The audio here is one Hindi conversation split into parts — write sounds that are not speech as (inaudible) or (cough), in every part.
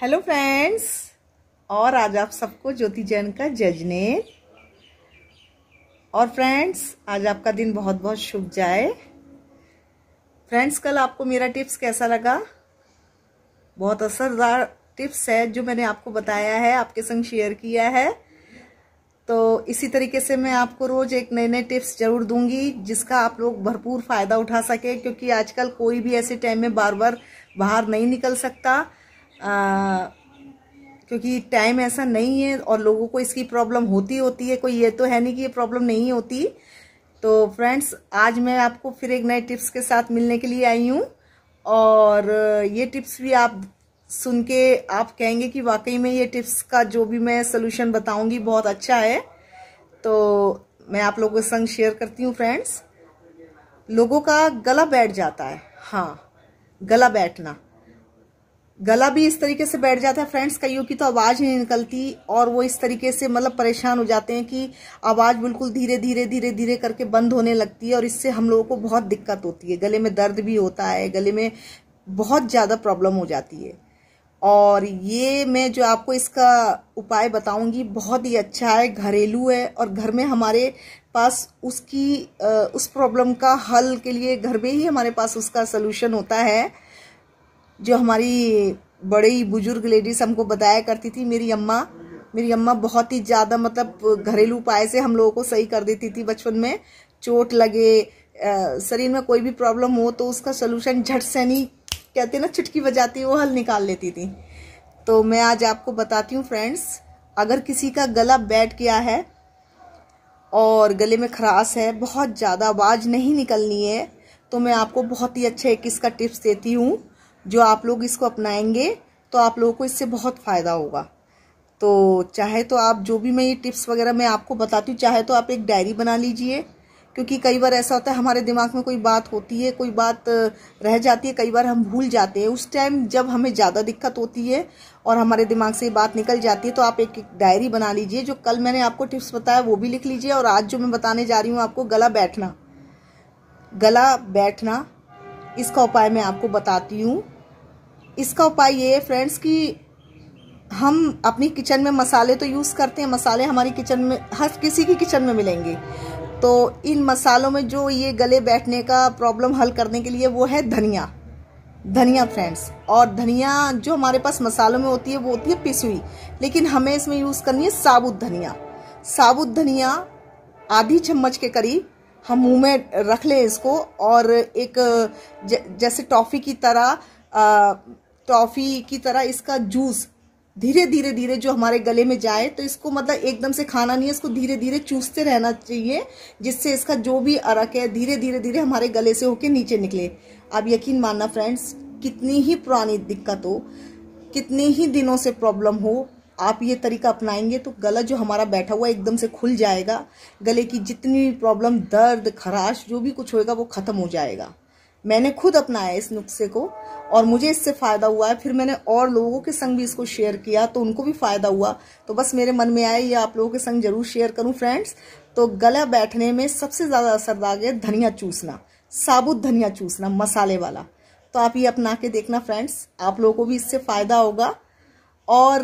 हेलो फ्रेंड्स और आज आप सबको ज्योति जैन का जजनेर और फ्रेंड्स आज आपका दिन बहुत बहुत शुभ जाए फ्रेंड्स कल आपको मेरा टिप्स कैसा लगा बहुत असरदार टिप्स है जो मैंने आपको बताया है आपके संग शेयर किया है तो इसी तरीके से मैं आपको रोज़ एक नए नए टिप्स जरूर दूंगी जिसका आप लोग भरपूर फ़ायदा उठा सके क्योंकि आजकल कोई भी ऐसे टाइम में बार बार बाहर नहीं निकल सकता क्योंकि टाइम ऐसा नहीं है और लोगों को इसकी प्रॉब्लम होती होती है कोई ये तो है नहीं कि ये प्रॉब्लम नहीं होती तो फ्रेंड्स आज मैं आपको फिर एक नए टिप्स के साथ मिलने के लिए आई हूँ और ये टिप्स भी आप सुन के आप कहेंगे कि वाकई में ये टिप्स का जो भी मैं सोल्यूशन बताऊंगी बहुत अच्छा है तो मैं आप लोगों के संग शेयर करती हूँ फ्रेंड्स लोगों का गला बैठ जाता है हाँ गला बैठना गला भी इस तरीके से बैठ जाता है फ्रेंड्स कईयों की तो आवाज़ नहीं निकलती और वो इस तरीके से मतलब परेशान हो जाते हैं कि आवाज़ बिल्कुल धीरे धीरे धीरे धीरे करके बंद होने लगती है और इससे हम लोगों को बहुत दिक्कत होती है गले में दर्द भी होता है गले में बहुत ज़्यादा प्रॉब्लम हो जाती है और ये मैं जो आपको इसका उपाय बताऊंगी बहुत ही अच्छा है घरेलू है और घर में हमारे पास उसकी उस प्रॉब्लम का हल के लिए घर में ही हमारे पास उसका सलूशन होता है जो हमारी बड़ी बुजुर्ग लेडीज हमको बताया करती थी मेरी अम्मा मेरी अम्मा बहुत ही ज़्यादा मतलब घरेलू उपाय से हम लोगों को सही कर देती थी बचपन में चोट लगे शरीर में कोई भी प्रॉब्लम हो तो उसका सोल्यूशन झट से नहीं कहते ना चुटकी बजाती वो हल निकाल लेती थी तो मैं आज आपको बताती हूँ फ्रेंड्स अगर किसी का गला बैठ गया है और गले में खराश है बहुत ज़्यादा आवाज़ नहीं निकलनी है तो मैं आपको बहुत ही अच्छे एक इसका टिप्स देती हूँ जो आप लोग इसको अपनाएंगे तो आप लोगों को इससे बहुत फ़ायदा होगा तो चाहे तो आप जो भी मैं ये टिप्स वगैरह मैं आपको बताती हूँ चाहे तो आप एक डायरी बना लीजिए क्योंकि कई बार ऐसा होता है हमारे दिमाग में कोई बात होती है कोई बात रह जाती है कई बार हम भूल जाते हैं उस टाइम जब हमें ज़्यादा दिक्कत होती है और हमारे दिमाग से ये बात निकल जाती है तो आप एक, एक डायरी बना लीजिए जो कल मैंने आपको टिप्स बताया वो भी लिख लीजिए और आज जो मैं बताने जा रही हूँ आपको गला बैठना गला बैठना इसका उपाय मैं आपको बताती हूँ इसका उपाय ये है फ्रेंड्स कि हम अपनी किचन में मसाले तो यूज़ करते हैं मसाले हमारी किचन में हर किसी की किचन में मिलेंगे तो इन मसालों में जो ये गले बैठने का प्रॉब्लम हल करने के लिए वो है धनिया धनिया फ्रेंड्स और धनिया जो हमारे पास मसालों में होती है वो होती है पिसी हुई लेकिन हमें इसमें यूज़ करनी है साबुत धनिया साबुत धनिया आधी चम्मच के करीब हम मुंह में रख लें इसको और एक जैसे टॉफ़ी की तरह आ, टॉफ़ी की तरह इसका जूस धीरे धीरे धीरे जो हमारे गले में जाए तो इसको मतलब एकदम से खाना नहीं है इसको धीरे धीरे चूसते रहना चाहिए जिससे इसका जो भी अरक है धीरे धीरे धीरे हमारे गले से होके नीचे निकले आप यकीन मानना फ्रेंड्स कितनी ही पुरानी दिक्कत हो कितने ही दिनों से प्रॉब्लम हो आप ये तरीका अपनाएंगे तो गला जो हमारा बैठा हुआ एकदम से खुल जाएगा गले की जितनी प्रॉब्लम दर्द खराश जो भी कुछ होएगा वो ख़त्म हो जाएगा मैंने खुद अपनाया इस नुस्खे को और मुझे इससे फ़ायदा हुआ है फिर मैंने और लोगों के संग भी इसको शेयर किया तो उनको भी फ़ायदा हुआ तो बस मेरे मन में आया ये आप लोगों के संग जरूर शेयर करूं फ्रेंड्स तो गला बैठने में सबसे ज़्यादा असरदार है धनिया चूसना साबुत धनिया चूसना मसाले वाला तो आप ये अपना के देखना फ्रेंड्स आप लोगों को भी इससे फ़ायदा होगा और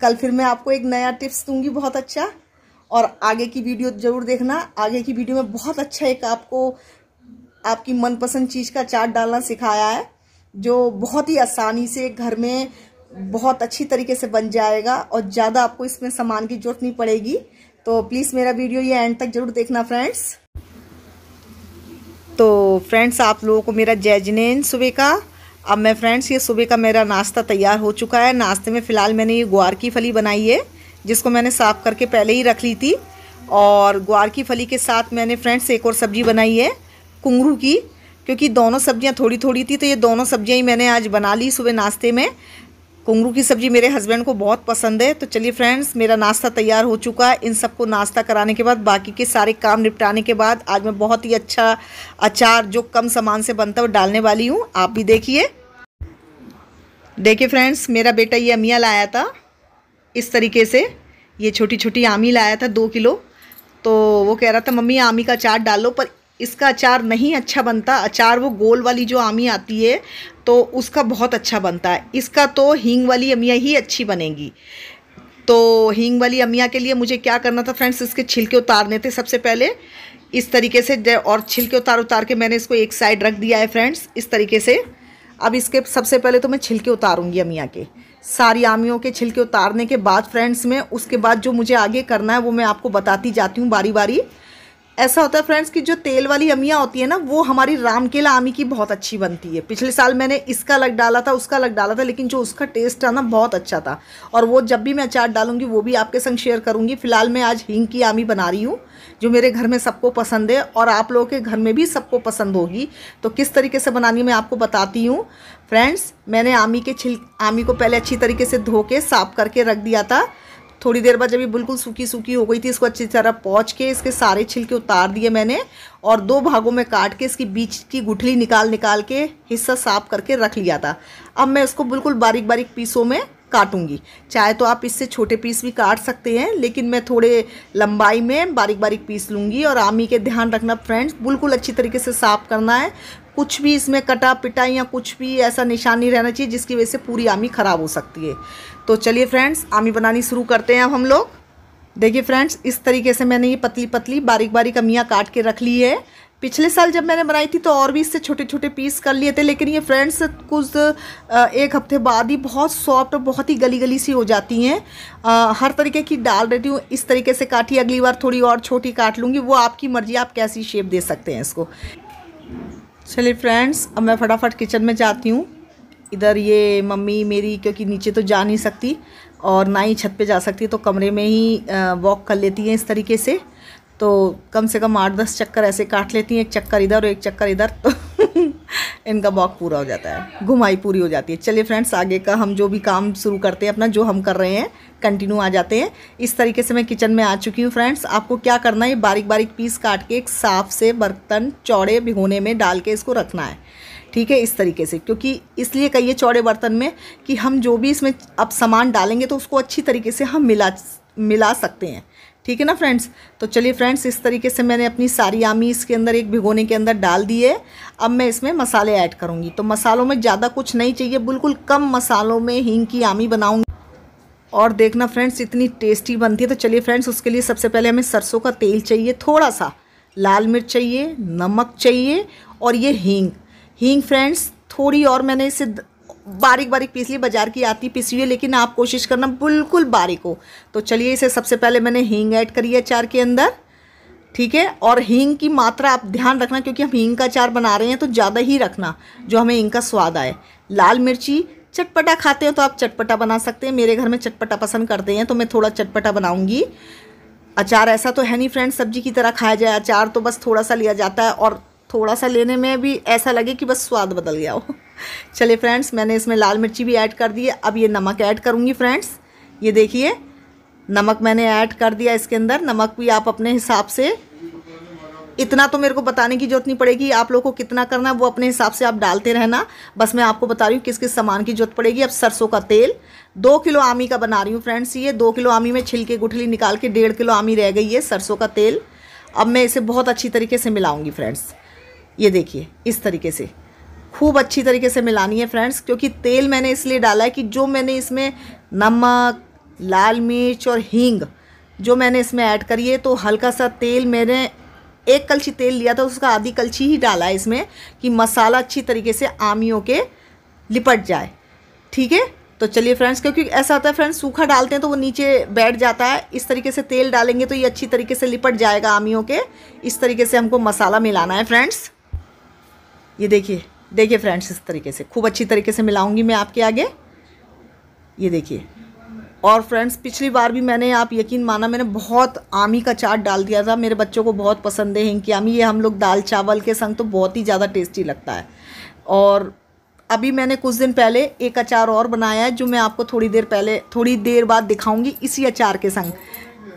कल फिर मैं आपको एक नया टिप्स दूंगी बहुत अच्छा और आगे की वीडियो जरूर देखना आगे की वीडियो में बहुत अच्छा एक आपको आपकी मनपसंद चीज़ का चाट डालना सिखाया है जो बहुत ही आसानी से घर में बहुत अच्छी तरीके से बन जाएगा और ज़्यादा आपको इसमें सामान की जरूरत नहीं पड़ेगी तो प्लीज़ मेरा वीडियो ये एंड तक ज़रूर देखना फ्रेंड्स तो फ्रेंड्स आप लोगों को मेरा जय जिनेन सुबह का अब मैं फ्रेंड्स ये सुबह का मेरा नाश्ता तैयार हो चुका है नाश्ते में फ़िलहाल मैंने ये ग्वार की फली बनाई है जिसको मैंने साफ़ करके पहले ही रख ली थी और ग्वार की फली के साथ मैंने फ्रेंड्स एक और सब्ज़ी बनाई है कुंगरू की क्योंकि दोनों सब्जियां थोड़ी थोड़ी थी तो ये दोनों सब्जियां ही मैंने आज बना ली सुबह नाश्ते में कुंगरू की सब्ज़ी मेरे हस्बैंड को बहुत पसंद है तो चलिए फ्रेंड्स मेरा नाश्ता तैयार हो चुका है इन सबको नाश्ता कराने के बाद बाकी के सारे काम निपटाने के बाद आज मैं बहुत ही अच्छा अचार जो कम सामान से बनता है वो डालने वाली हूँ आप भी देखिए देखिए फ्रेंड्स मेरा बेटा ये अमिया लाया था इस तरीके से ये छोटी छोटी आमी लाया था दो किलो तो वो कह रहा था मम्मी आमी का चाट डालो पर इसका अचार नहीं अच्छा बनता अचार वो गोल वाली जो आमी आती है तो उसका बहुत अच्छा बनता है इसका तो हींग वाली अमिया ही अच्छी बनेगी तो हींग वाली अमिया के लिए मुझे क्या करना था फ्रेंड्स इसके छिलके उतारने थे सबसे पहले इस तरीके से और छिलके उतार उतार के मैंने इसको एक साइड रख दिया है फ्रेंड्स इस तरीके से अब इसके सबसे पहले तो मैं छिलके उतारूँगी अमिया के सारी आमियों के छिलके उतारने के बाद फ्रेंड्स में उसके बाद जो मुझे आगे करना है वो मैं आपको बताती जाती हूँ बारी बारी ऐसा होता है फ्रेंड्स कि जो तेल वाली अमियाँ होती है ना वो हमारी रामकेला आमी की बहुत अच्छी बनती है पिछले साल मैंने इसका लग डाला था उसका लग डाला था लेकिन जो उसका टेस्ट था ना बहुत अच्छा था और वो जब भी मैं अचार डालूंगी वो भी आपके संग शेयर करूँगी फ़िलहाल मैं आज हींग की आमी बना रही हूँ जो मेरे घर में सबको पसंद है और आप लोगों के घर में भी सबको पसंद होगी तो किस तरीके से बनानी मैं आपको बताती हूँ फ्रेंड्स मैंने आमी के छिल आमी को पहले अच्छी तरीके से धो के साफ़ करके रख दिया था थोड़ी देर बाद जब ये बिल्कुल सूखी सूखी हो गई थी इसको अच्छी तरह पहुँच के इसके सारे छिलके उतार दिए मैंने और दो भागों में काट के इसकी बीच की गुठली निकाल निकाल के हिस्सा साफ करके रख लिया था अब मैं इसको बिल्कुल बारीक बारीक पीसों में काटूंगी चाहे तो आप इससे छोटे पीस भी काट सकते हैं लेकिन मैं थोड़े लंबाई में बारीक बारीक पीस लूँगी और आमी के ध्यान रखना फ्रेंड्स बिल्कुल अच्छी तरीके से साफ़ करना है कुछ भी इसमें कटा पिटा या कुछ भी ऐसा निशान नहीं रहना चाहिए जिसकी वजह से पूरी आमी ख़राब हो सकती है तो चलिए फ्रेंड्स आमी बनानी शुरू करते हैं अब हम लोग देखिए फ्रेंड्स इस तरीके से मैंने ये पतली पतली बारीक बारीक अमियाँ काट के रख ली है पिछले साल जब मैंने बनाई थी तो और भी इससे छोटे छोटे पीस कर लिए थे लेकिन ये फ्रेंड्स कुछ एक हफ्ते बाद ही बहुत सॉफ्ट और बहुत ही गली गली सी हो जाती हैं हर तरीके की डाल देती हूँ इस तरीके से काटी अगली बार थोड़ी और छोटी काट लूँगी वो आपकी मर्ज़ी आप कैसी शेप दे सकते हैं इसको चलिए फ्रेंड्स अब मैं फटाफट किचन में जाती हूँ इधर ये मम्मी मेरी क्योंकि नीचे तो जा नहीं सकती और ना ही छत पे जा सकती तो कमरे में ही वॉक कर लेती हैं इस तरीके से तो कम से कम आठ दस चक्कर ऐसे काट लेती हैं एक चक्कर इधर और एक चक्कर इधर तो (laughs) इनका वॉक पूरा हो जाता है घुमाई पूरी हो जाती है चलिए फ्रेंड्स आगे का हम जो भी काम शुरू करते हैं अपना जो हम कर रहे हैं कंटिन्यू आ जाते हैं इस तरीके से मैं किचन में आ चुकी हूँ फ्रेंड्स आपको क्या करना है बारीक बारीक पीस काट के एक साफ से बर्तन चौड़े भिगोने में डाल के इसको रखना है ठीक है इस तरीके से क्योंकि इसलिए कहिए चौड़े बर्तन में कि हम जो भी इसमें अब सामान डालेंगे तो उसको अच्छी तरीके से हम मिला मिला सकते हैं ठीक है ना फ्रेंड्स तो चलिए फ्रेंड्स इस तरीके से मैंने अपनी सारी आमी इसके अंदर एक भिगोने के अंदर डाल दी है अब मैं इसमें मसाले ऐड करूँगी तो मसालों में ज़्यादा कुछ नहीं चाहिए बिल्कुल कम मसालों में हींग की आमी बनाऊँगी और देखना फ्रेंड्स इतनी टेस्टी बनती है तो चलिए फ्रेंड्स उसके लिए सबसे पहले हमें सरसों का तेल चाहिए थोड़ा सा लाल मिर्च चाहिए नमक चाहिए और ये हींग हींग फ्रेंड्स थोड़ी और मैंने इसे बारीक बारीक पीस ली बाजार की आती पीसी हुई लेकिन आप कोशिश करना बिल्कुल बारीक हो तो चलिए इसे सबसे पहले मैंने हींग ऐड करी है अचार के अंदर ठीक है और हींग की मात्रा आप ध्यान रखना क्योंकि हम हींग का अचार बना रहे हैं तो ज़्यादा ही रखना जो हमें हींग का स्वाद आए लाल मिर्ची चटपटा खाते हैं तो आप चटपटा बना सकते हैं मेरे घर में चटपटा पसंद करते हैं तो मैं थोड़ा चटपटा बनाऊंगी अचार ऐसा तो है नहीं फ्रेंड्स सब्जी की तरह खाया जाए अचार तो बस थोड़ा सा लिया जाता है और थोड़ा सा लेने में भी ऐसा लगे कि बस स्वाद बदल गया हो चलिए फ्रेंड्स मैंने इसमें लाल मिर्ची भी ऐड कर दी है अब ये नमक ऐड करूँगी फ्रेंड्स ये देखिए नमक मैंने ऐड कर दिया इसके अंदर नमक भी आप अपने हिसाब से इतना तो मेरे को बताने की जरूरत नहीं पड़ेगी आप लोगों को कितना करना है वो अपने हिसाब से आप डालते रहना बस मैं आपको बता रही हूँ किस किस सामान की जरूरत पड़ेगी अब सरसों का तेल दो किलो आमी का बना रही हूँ फ्रेंड्स ये दो किलो आमी में छिलके गुठली निकाल के डेढ़ किलो आमी रह गई है सरसों का तेल अब मैं इसे बहुत अच्छी तरीके से मिलाऊंगी फ्रेंड्स ये देखिए इस तरीके से खूब अच्छी तरीके से मिलानी है फ्रेंड्स क्योंकि तेल मैंने इसलिए डाला है कि जो मैंने इसमें नमक लाल मिर्च और हींग जो मैंने इसमें ऐड करी है तो हल्का सा तेल मैंने एक कलछी तेल लिया था उसका आधी कलछी ही डाला है इसमें कि मसाला अच्छी तरीके से आमियों के लिपट जाए ठीक है तो चलिए फ्रेंड्स क्योंकि ऐसा होता है फ्रेंड्स सूखा डालते हैं तो वो नीचे बैठ जाता है इस तरीके से तेल डालेंगे तो ये अच्छी तरीके से लिपट जाएगा आमियों के इस तरीके से हमको मसाला मिलाना है फ्रेंड्स ये देखिए देखिए फ्रेंड्स इस तरीके से खूब अच्छी तरीके से मिलाऊंगी मैं आपके आगे ये देखिए और फ्रेंड्स पिछली बार भी मैंने आप यकीन माना मैंने बहुत आमी का चाट डाल दिया था मेरे बच्चों को बहुत पसंद है इनकी आमी ये हम लोग दाल चावल के संग तो बहुत ही ज़्यादा टेस्टी लगता है और अभी मैंने कुछ दिन पहले एक अचार और बनाया है जो मैं आपको थोड़ी देर पहले थोड़ी देर बाद दिखाऊंगी इसी अचार के संग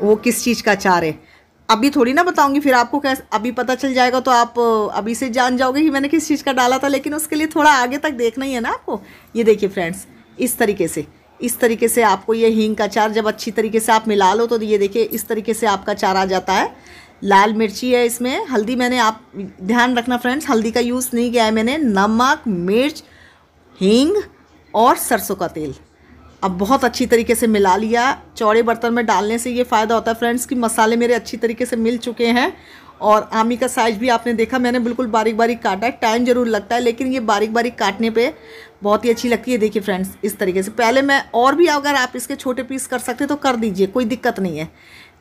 वो किस चीज़ का अचार है अभी थोड़ी ना बताऊंगी फिर आपको कैसे अभी पता चल जाएगा तो आप अभी से जान जाओगे कि मैंने किस चीज़ का डाला था लेकिन उसके लिए थोड़ा आगे तक देखना ही है ना आपको ये देखिए फ्रेंड्स इस तरीके से इस तरीके से आपको ये हींग का चार जब अच्छी तरीके से आप मिला लो तो ये देखिए इस तरीके से आपका चार आ जाता है लाल मिर्ची है इसमें हल्दी मैंने आप ध्यान रखना फ्रेंड्स हल्दी का यूज़ नहीं किया है मैंने नमक मिर्च हींग और सरसों का तेल अब बहुत अच्छी तरीके से मिला लिया चौड़े बर्तन में डालने से ये फ़ायदा होता है फ्रेंड्स कि मसाले मेरे अच्छी तरीके से मिल चुके हैं और आमी का साइज भी आपने देखा मैंने बिल्कुल बारीक बारीक काटा है टाइम ज़रूर लगता है लेकिन ये बारीक बारीक काटने पे बहुत ही अच्छी लगती है देखिए फ्रेंड्स इस तरीके से पहले मैं और भी अगर आप इसके छोटे पीस कर सकते तो कर दीजिए कोई दिक्कत नहीं है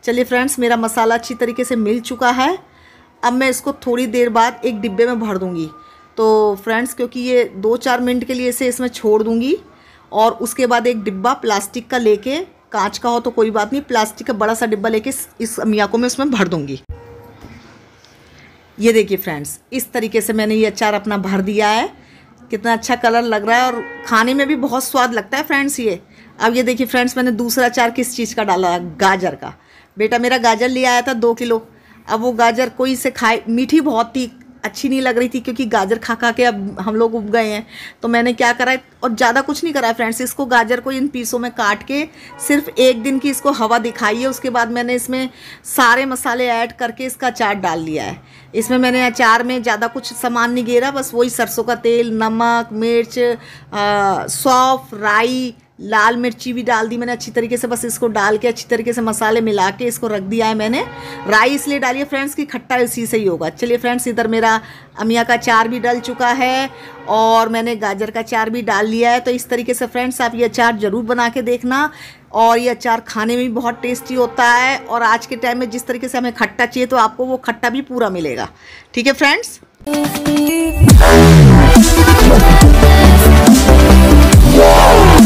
चलिए फ्रेंड्स मेरा मसाला अच्छी तरीके से मिल चुका है अब मैं इसको थोड़ी देर बाद एक डिब्बे में भर दूँगी तो फ्रेंड्स क्योंकि ये दो चार मिनट के लिए इसे इसमें छोड़ दूँगी और उसके बाद एक डिब्बा प्लास्टिक का लेके कांच का हो तो कोई बात नहीं प्लास्टिक का बड़ा सा डिब्बा लेके इस मियाँ को मैं उसमें भर दूँगी ये देखिए फ्रेंड्स इस तरीके से मैंने ये अचार अपना भर दिया है कितना अच्छा कलर लग रहा है और खाने में भी बहुत स्वाद लगता है फ्रेंड्स ये अब ये देखिए फ्रेंड्स मैंने दूसरा अचार किस चीज़ का डाला गाजर का बेटा मेरा गाजर ले आया था दो किलो अब वो गाजर कोई से खाए मीठी बहुत थी अच्छी नहीं लग रही थी क्योंकि गाजर खा खा के अब हम लोग उब गए हैं तो मैंने क्या करा और ज़्यादा कुछ नहीं करा है फ्रेंड्स इसको गाजर को इन पीसों में काट के सिर्फ एक दिन की इसको हवा दिखाई है उसके बाद मैंने इसमें सारे मसाले ऐड करके इसका अचार डाल लिया है इसमें मैंने अचार में ज़्यादा कुछ सामान नहीं घेरा बस वही सरसों का तेल नमक मिर्च सौफ राई लाल मिर्ची भी डाल दी मैंने अच्छी तरीके से बस इसको डाल के अच्छी तरीके से मसाले मिला के इसको रख दिया है मैंने राई इसलिए है फ्रेंड्स कि खट्टा इसी से ही होगा चलिए फ्रेंड्स इधर मेरा अमिया का चार भी डल चुका है और मैंने गाजर का चार भी डाल लिया है तो इस तरीके से फ्रेंड्स आप ये अचार ज़रूर बना के देखना और ये अचार खाने में भी बहुत टेस्टी होता है और आज के टाइम में जिस तरीके से हमें खट्टा चाहिए तो आपको वो खट्टा भी पूरा मिलेगा ठीक है फ्रेंड्स